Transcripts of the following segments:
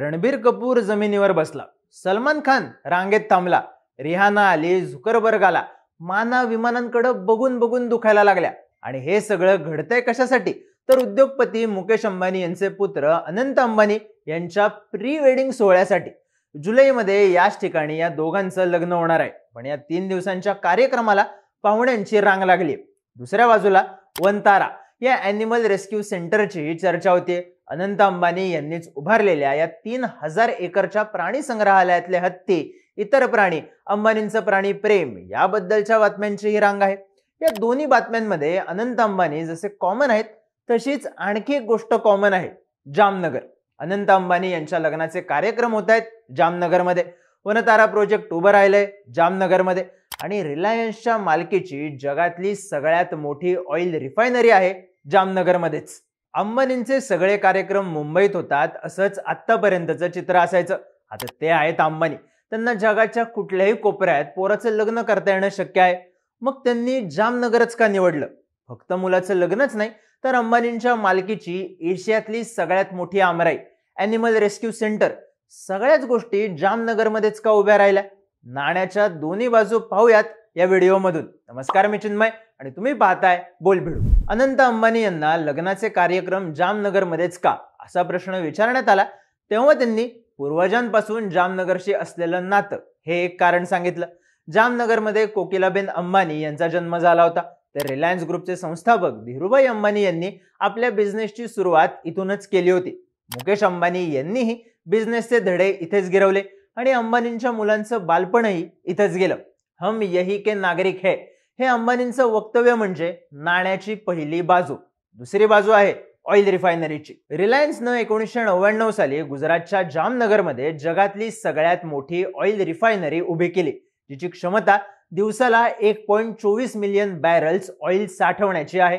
रणबीर कपूर जमिनीवर बसला सलमान खान रांगेत थांबला रिहाना आली झुकरबर्ग आला माना विमानांकडे बघून बघून दुखायला लागल्या आणि हे सगळं घडतंय कशासाठी तर उद्योगपती मुकेश अंबानी यांचे पुत्र अनंत अंबानी यांच्या प्री वेडिंग सोहळ्यासाठी जुलैमध्ये याच ठिकाणी या दोघांचं लग्न होणार आहे पण या तीन दिवसांच्या कार्यक्रमाला पाहुण्यांची रांग लागली दुसऱ्या बाजूला वंतारा या अॅनिमल रेस्क्यू सेंटरची चर्चा होती अनंत अंबानी यांनीच उभारलेल्या या तीन हजार एकरच्या प्राणी संग्रहालयातले हत्ती इतर प्राणी अंबानींचं प्राणी प्रेम याबद्दलच्या बातम्यांची ही रांग आहे या दोन्ही बातम्यांमध्ये अनंत अंबानी जसे कॉमन आहेत तशीच आणखी एक गोष्ट कॉमन आहे जामनगर अनंत अंबानी यांच्या लग्नाचे कार्यक्रम होत आहेत जामनगरमध्ये वनतारा प्रोजेक्ट उभं राहिलंय जामनगरमध्ये आणि रिलायन्सच्या मालकीची जगातली सगळ्यात मोठी ऑइल रिफायनरी आहे जामनगरमध्येच अंबानींचे सगळे कार्यक्रम मुंबईत होतात असंच आत्तापर्यंतचं चित्र असायचं आता ते आहेत अंबानी त्यांना जगाच्या कुठल्याही कोपऱ्यात पोराचं लग्न करता येणं शक्य आहे मग त्यांनी जामनगरच का निवडलं फक्त मुलाचं लग्नच नाही तर अंबानींच्या मालकीची एशियातली सगळ्यात मोठी आमराई ॲनिमल रेस्क्यू सेंटर सगळ्याच गोष्टी जामनगरमध्येच का उभ्या राहिल्या नाण्याच्या दोन्ही बाजू पाहूयात या व्हिडिओमधून नमस्कार मी चिन्मय आणि तुम्ही पाहताय बोल भिडू अनंत अंबानी यांना लग्नाचे कार्यक्रम जामनगरमध्येच का असा प्रश्न विचारण्यात आला तेव्हा त्यांनी पूर्वजांपासून जामनगरशी असलेलं नातं हे एक कारण सांगितलं जामनगरमध्ये कोकिलाबेन अंबानी यांचा जन्म झाला होता तर रिलायन्स ग्रुपचे संस्थापक धीरूभाई अंबानी यांनी आपल्या बिझनेसची सुरुवात इथूनच केली होती मुकेश अंबानी यांनीही बिझनेसचे धडे इथेच गिरवले आणि अंबानींच्या मुलांचं बालपणही इथंच गेलं हम यही के नागरिक है हे अंबानींचं वक्तव्य म्हणजे नाण्याची पहिली बाजू दुसरी बाजू आहे ऑइल रिफायनरीची रिलायन्सनं एकोणीसशे नव्याण्णव साली गुजरातच्या जामनगरमध्ये जगातली सगळ्यात मोठी ऑइल रिफायनरी उभी केली जिची क्षमता दिवसाला एक पॉईंट चोवीस मिलियन बॅरल्स ऑइल साठवण्याची आहे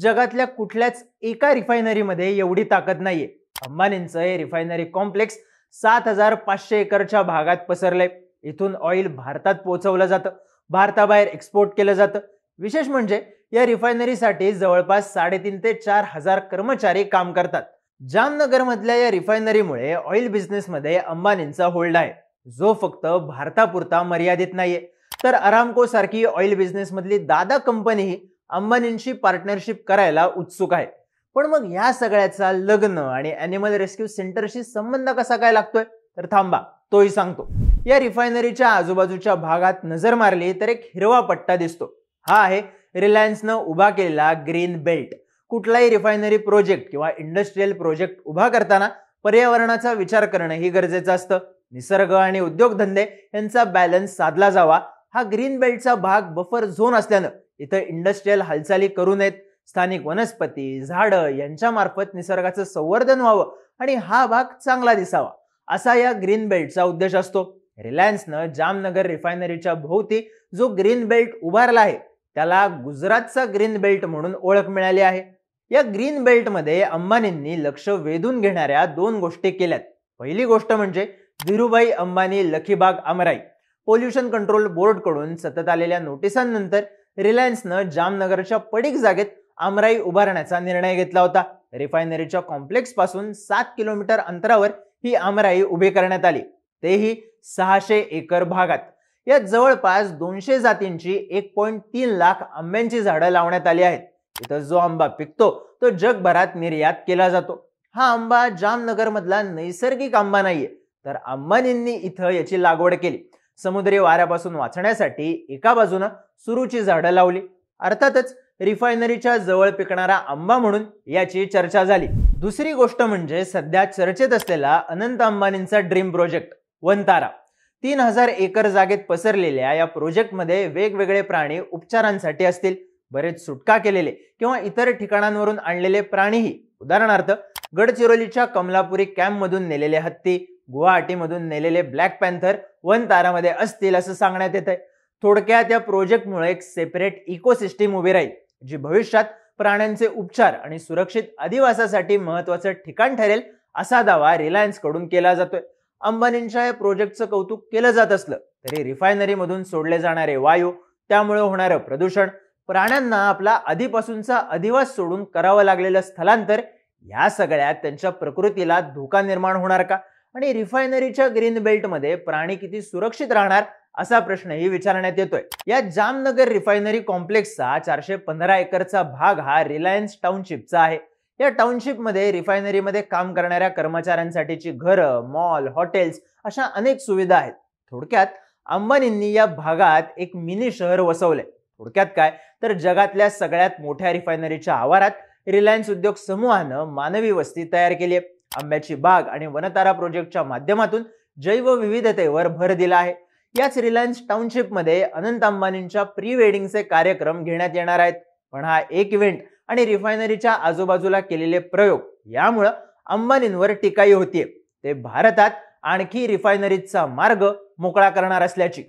जगातल्या कुठल्याच एका रिफायनरीमध्ये एवढी ताकद नाहीये अंबानींचं हे रिफायनरी कॉम्प्लेक्स सात हजार पाचशे एकरच्या भागात पसरले इथून ऑइल भारतात पोहोचवलं जातं भारताबाहेर एक्सपोर्ट केलं जातं विशेष म्हणजे या रिफायनरीसाठी जवळपास साडेतीन ते चार हजार कर्मचारी काम करतात जामनगरमधल्या या रिफायनरीमुळे ऑइल बिझनेसमध्ये अंबानींचा होल्ड आहे जो फक्त भारतापुरता मर्यादित नाहीये तर अरामको सारखी ऑइल बिझनेसमधली दादा कंपनीही अंबानींशी पार्टनरशिप करायला उत्सुक आहे पण मग या सगळ्याचा लग्न आणि अॅनिमल रेस्क्यू सेंटरशी संबंध कसा काय लागतोय तर थांबा तोही सांगतो या रिफायनरीच्या आजूबाजूच्या भागात नजर मारली तर एक हिरवा पट्टा दिसतो हा आहे रिलायन्सनं उभा केलेला ग्रीन बेल्ट कुठलाही रिफायनरी प्रोजेक्ट किंवा इंडस्ट्रीयल प्रोजेक्ट उभा करताना पर्यावरणाचा विचार करणं ही गरजेचं असतं निसर्ग आणि उद्योगधंदे यांचा बॅलन्स साधला जावा हा ग्रीन बेल्टचा भाग बफर झोन असल्यानं इथं इंडस्ट्रीयल हालचाली करू नयेत स्थानिक वनस्पती झाडं मार्फत निसर्गाचं संवर्धन व्हावं आणि हा भाग चांगला दिसावा असा या ग्रीन बेल्टचा उद्देश असतो रिलायन्सनं जामनगर रिफायनरीच्या भोवती जो ग्रीन बेल्ट उभारला आहे त्याला गुजरातचा ग्रीन बेल्ट म्हणून ओळख मिळाली आहे या ग्रीन बेल्टमध्ये अंबानींनी लक्ष वेधून घेणाऱ्या दोन गोष्टी केल्यात पहिली गोष्ट म्हणजे धीरुभाई अंबानी लखीबाग आमराई पोल्युशन कंट्रोल बोर्डकडून सतत आलेल्या नोटिसांनंतर रिलायन्सनं जामनगरच्या पडीक जागेत आमराई उभारण्याचा निर्णय घेतला होता रिफायनरीच्या कॉम्प्लेक्स पासून सात किलोमीटर अंतरावर ही आमराई उभी करण्यात आली तेही सहाशे एकर भागात या जवळपास दोनशे जातींची एक पॉईंट तीन लाख आंब्यांची झाडं लावण्यात आली आहेत इथं जो आंबा पिकतो तो जगभरात निर्यात केला जातो हा आंबा जामनगरमधला नैसर्गिक आंबा नाहीये तर अंबानींनी इथं याची लागवड केली समुद्री वाऱ्यापासून वाचण्यासाठी एका बाजूनं सुरूची झाडं लावली अर्थातच रिफायनरीच्या जवळ पिकणारा आंबा म्हणून याची चर्चा झाली दुसरी गोष्ट म्हणजे सध्या चर्चेत असलेला अनंत अंबानींचा ड्रीम प्रोजेक्ट वंतारा तीन हजार एकर जागेत पसरलेल्या या प्रोजेक्टमध्ये वेगवेगळे प्राणी उपचारांसाठी असतील बरेच सुटका केलेले किंवा इतर ठिकाणांवरून आणलेले प्राणीही उदाहरणार्थ गडचिरोलीच्या कमलापुरी कॅम्पमधून नेलेले हत्ती गुवाहाटीमधून नेलेले ब्लॅक पॅन्थर तारामध्ये असतील असं सांगण्यात येत आहे थोडक्यात या प्रोजेक्टमुळे एक सेपरेट इकोसिस्टीम उभी राहील जी भविष्यात प्राण्यांचे उपचार आणि सुरक्षित अधिवासासाठी महत्वाचं ठिकाण ठरेल असा दावा रिलायन्सकडून केला जातोय अंबानींच्या या प्रोजेक्टचं कौतुक केलं जात असलं तरी रिफायनरीमधून सोडले जाणारे वायू त्यामुळे होणारं प्रदूषण प्राण्यांना आपला आधीपासूनचा अधिवास सोडून करावं लागलेलं स्थलांतर या सगळ्यात त्यांच्या प्रकृतीला धोका निर्माण होणार का आणि रिफायनरीच्या ग्रीन बेल्टमध्ये प्राणी किती सुरक्षित राहणार असा प्रश्नही विचारण्यात येतोय या जामनगर रिफायनरी कॉम्प्लेक्सचा चारशे पंधरा एकरचा भाग हा रिलायन्स टाउनशिपचा आहे या टाउनशिपमध्ये रिफायनरीमध्ये काम करणाऱ्या कर्मचाऱ्यांसाठीची घरं मॉल हॉटेल्स अशा अनेक सुविधा आहेत थोडक्यात अंबानींनी या भागात एक मिनी शहर वसवलंय थोडक्यात काय तर जगातल्या सगळ्यात मोठ्या रिफायनरीच्या आवारात रिलायन्स उद्योग समूहानं मानवी वस्ती तयार केली आहे आंब्याची बाग आणि वनतारा प्रोजेक्टच्या माध्यमातून जैवविविधतेवर भर दिला आहे याच रिलायन्स टाउनशिपमध्ये अनंत अंबानींच्या प्री वेडिंगचे कार्यक्रम घेण्यात येणार आहेत पण हा एक इव्हेंट आणि रिफायनरीच्या आजूबाजूला केलेले प्रयोग यामुळं अंबानींवर टीकाही होतीये ते भारतात आणखी रिफायनरीचा मार्ग मोकळा करणार असल्याची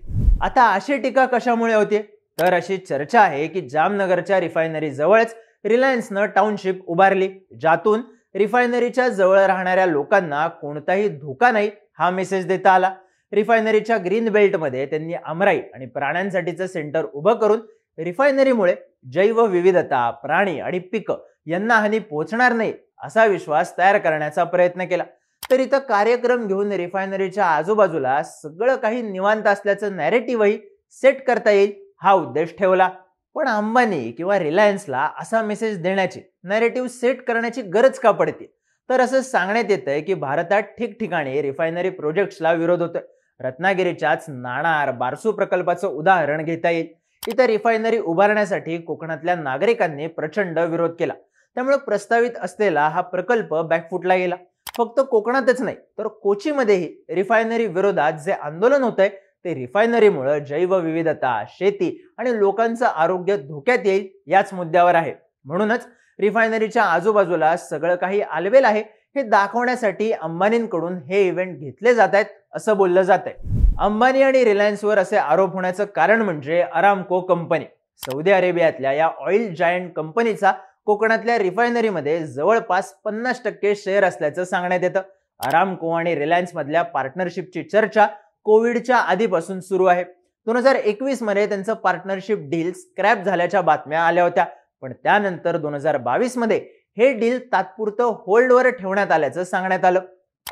आता अशी टीका कशामुळे होते तर अशी चर्चा आहे की जामनगरच्या रिफायनरी जवळच रिलायन्सनं टाउनशिप उभारली ज्यातून रिफायनरीच्या जवळ राहणाऱ्या लोकांना कोणताही धोका नाही हा मेसेज देता आला रिफायनरीच्या ग्रीन बेल्टमध्ये त्यांनी अमराई आणि प्राण्यांसाठीचं सेंटर उभं करून रिफायनरीमुळे जैवविविधता प्राणी आणि पिकं यांना हानी पोहोचणार नाही असा विश्वास तयार करण्याचा प्रयत्न केला तर इथं कार्यक्रम घेऊन रिफायनरीच्या आजूबाजूला सगळं काही निवांत असल्याचं नॅरेटिव्हही सेट करता येईल हा उद्देश ठेवला पण अंबानी किंवा रिलायन्सला असा मेसेज देण्याची नॅरेटिव्ह सेट करण्याची गरज का पडते तर असं सांगण्यात येतंय की भारतात ठिकठिकाणी रिफायनरी प्रोजेक्ट्सला विरोध होतोय रत्नागिरीच्याच नाणार बारसू प्रकल्पाचं उदाहरण घेता येईल इथं रिफायनरी उभारण्यासाठी कोकणातल्या नागरिकांनी प्रचंड विरोध केला त्यामुळे प्रस्तावित असलेला हा प्रकल्प बॅकफुटला गेला फक्त कोकणातच नाही तर कोचीमध्येही रिफायनरी विरोधात जे आंदोलन होत आहे ते रिफायनरीमुळे जैवविविधता शेती आणि लोकांचं आरोग्य धोक्यात येईल याच मुद्द्यावर आहे म्हणूनच रिफायनरीच्या आजूबाजूला सगळं काही आलवेल आहे हे दाखवण्यासाठी अंबानींकडून हे इव्हेंट घेतले जात आहेत असं बोललं जात आहे अंबानी आणि रिलायन्सवर असे आरोप होण्याचं कारण म्हणजे अरामको कंपनी सौदी अरेबियातल्या या ऑइल जायंट कंपनीचा कोकणातल्या रिफायनरीमध्ये जवळपास पन्नास टक्के शेअर असल्याचं सांगण्यात येतं अरामको आणि रिलायन्स मधल्या पार्टनरशिपची चर्चा कोविडच्या आधीपासून सुरू आहे दोन हजार एकवीस मध्ये त्यांचं पार्टनरशिप डील स्क्रॅप झाल्याच्या बातम्या आल्या होत्या पण त्यानंतर दोन हजार बावीस मध्ये हे डील तात्पुरतं होल्डवर ठेवण्यात आल्याचं सांगण्यात आलं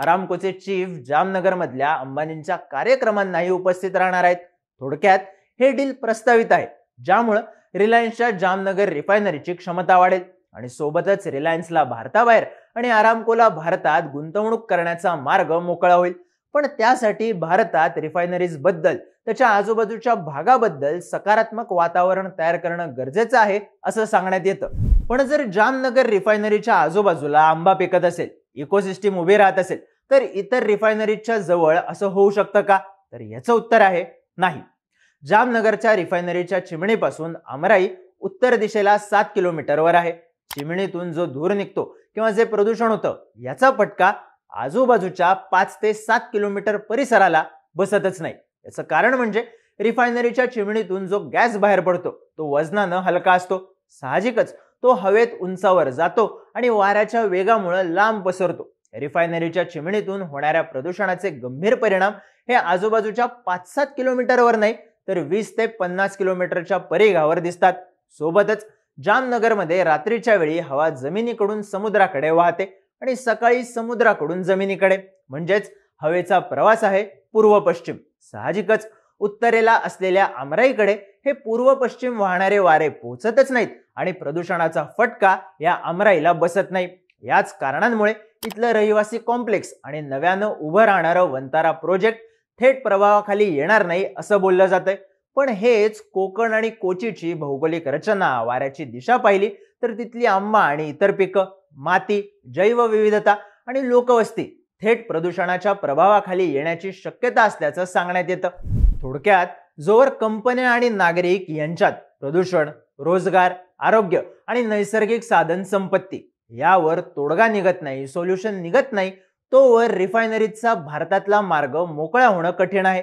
अरामकोचे चीफ जामनगरमधल्या अंबानींच्या कार्यक्रमांनाही उपस्थित राहणार आहेत थोडक्यात हे डील प्रस्तावित आहे ज्यामुळं रिलायन्सच्या जामनगर रिफायनरीची क्षमता वाढेल आणि सोबतच रिलायन्सला भारताबाहेर आणि आरामकोला भारतात गुंतवणूक करण्याचा मार्ग मोकळा होईल पण त्यासाठी भारतात रिफायनरीज बद्दल त्याच्या आजूबाजूच्या भागाबद्दल सकारात्मक वातावरण तयार करणं गरजेचं आहे असं सांगण्यात येतं पण जर जामनगर रिफायनरीच्या आजूबाजूला आंबा पिकत असेल इकोसिस्टीम उभी राहत असेल तर इतर रिफायनरीच्या जवळ असं होऊ शकतं का तर याचं उत्तर आहे नाही जामनगरच्या रिफायनरीच्या चिमणीपासून अमराई उत्तर दिशेला सात किलोमीटरवर आहे चिमणीतून जो धूर निघतो किंवा जे प्रदूषण होतं याचा फटका आजूबाजूच्या पाच ते सात किलोमीटर परिसराला बसतच नाही याचं कारण म्हणजे रिफायनरीच्या चिमणीतून जो गॅस बाहेर पडतो तो वजनानं हलका असतो साहजिकच तो हवेत उंचावर जातो आणि वाऱ्याच्या वेगामुळे लांब पसरतो रिफायनरीच्या चिमणीतून होणाऱ्या प्रदूषणाचे गंभीर परिणाम हे आजूबाजूच्या पाच सात किलोमीटरवर नाही तर वीस ते पन्नास किलोमीटरच्या परिघावर दिसतात सोबतच जामनगरमध्ये रात्रीच्या वेळी हवा जमिनीकडून समुद्राकडे वाहते आणि सकाळी समुद्राकडून जमिनीकडे म्हणजेच हवेचा प्रवास आहे पूर्व पश्चिम साहजिकच उत्तरेला असलेल्या आमराईकडे हे पूर्व पश्चिम वाहणारे वारे पोहोचतच नाहीत आणि प्रदूषणाचा फटका या आमराईला बसत नाही याच कारणांमुळे इथलं रहिवासी कॉम्प्लेक्स आणि नव्यानं उभं राहणारं वंतारा प्रोजेक्ट थेट प्रभावाखाली येणार नाही असं बोललं जातंय पण हेच कोकण आणि कोचीची भौगोलिक रचना वाऱ्याची दिशा पाहिली तर तिथली आंबा आणि इतर पिकं माती जैवविविधता आणि लोकवस्ती थेट प्रदूषणाच्या प्रभावाखाली येण्याची शक्यता असल्याचं सांगण्यात येतं थोडक्यात जोवर कंपन्या आणि नागरिक यांच्यात प्रदूषण रोजगार आरोग्य आणि नैसर्गिक साधन संपत्ती यावर तोडगा निघत नाही सोल्युशन निघत नाही तोवर रिफायनरीचा भारतातला मार्ग मोकळा होणं कठीण आहे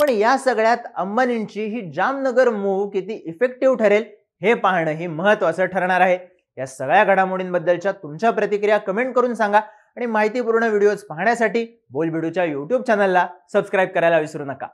पण या सगळ्यात अंबानींची ही जामनगर मूव्ह किती इफेक्टिव्ह ठरेल हे पाहणं ही महत्वाचं ठरणार आहे या सगळ्या घडामोडींबद्दलच्या तुमच्या प्रतिक्रिया कमेंट करून सांगा आणि माहितीपूर्ण व्हिडिओज पाहण्यासाठी बोलबिडूच्या यूट्यूब चॅनलला सबस्क्राईब करायला विसरू नका